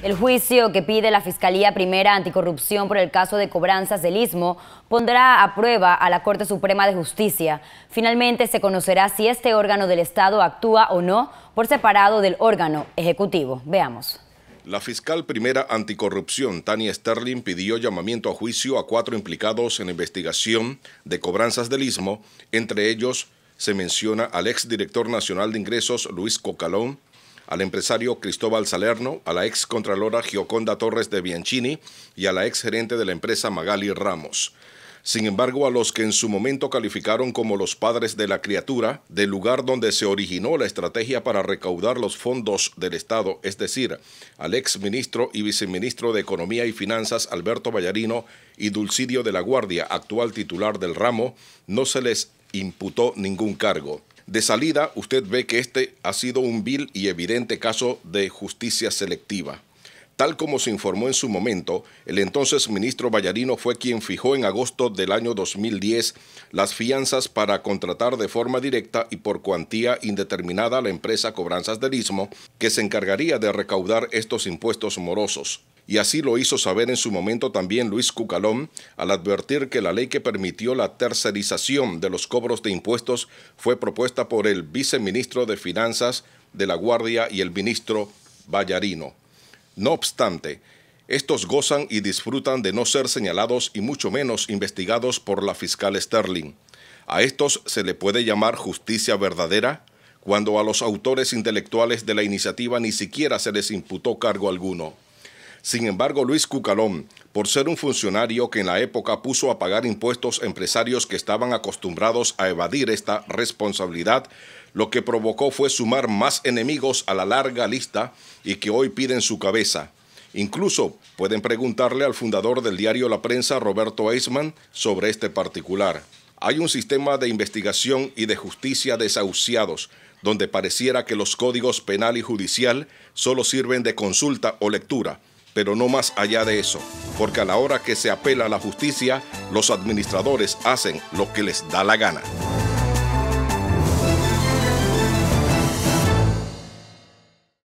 El juicio que pide la Fiscalía Primera Anticorrupción por el caso de cobranzas del Istmo pondrá a prueba a la Corte Suprema de Justicia. Finalmente se conocerá si este órgano del Estado actúa o no por separado del órgano ejecutivo. Veamos. La fiscal primera anticorrupción, Tania Sterling, pidió llamamiento a juicio a cuatro implicados en investigación de cobranzas del Istmo. Entre ellos se menciona al exdirector nacional de ingresos, Luis Cocalón, al empresario Cristóbal Salerno, a la ex contralora Gioconda Torres de Bianchini y a la ex gerente de la empresa Magali Ramos. Sin embargo, a los que en su momento calificaron como los padres de la criatura, del lugar donde se originó la estrategia para recaudar los fondos del Estado, es decir, al ex ministro y viceministro de Economía y Finanzas Alberto Vallarino y Dulcidio de la Guardia, actual titular del ramo, no se les imputó ningún cargo. De salida, usted ve que este ha sido un vil y evidente caso de justicia selectiva. Tal como se informó en su momento, el entonces ministro Vallarino fue quien fijó en agosto del año 2010 las fianzas para contratar de forma directa y por cuantía indeterminada a la empresa Cobranzas del Istmo, que se encargaría de recaudar estos impuestos morosos y así lo hizo saber en su momento también Luis Cucalón al advertir que la ley que permitió la tercerización de los cobros de impuestos fue propuesta por el viceministro de Finanzas de la Guardia y el ministro bayarino No obstante, estos gozan y disfrutan de no ser señalados y mucho menos investigados por la fiscal Sterling. ¿A estos se le puede llamar justicia verdadera? cuando a los autores intelectuales de la iniciativa ni siquiera se les imputó cargo alguno. Sin embargo, Luis Cucalón, por ser un funcionario que en la época puso a pagar impuestos empresarios que estaban acostumbrados a evadir esta responsabilidad, lo que provocó fue sumar más enemigos a la larga lista y que hoy piden su cabeza. Incluso pueden preguntarle al fundador del diario La Prensa, Roberto Eisman, sobre este particular. Hay un sistema de investigación y de justicia desahuciados, donde pareciera que los códigos penal y judicial solo sirven de consulta o lectura, pero no más allá de eso, porque a la hora que se apela a la justicia, los administradores hacen lo que les da la gana.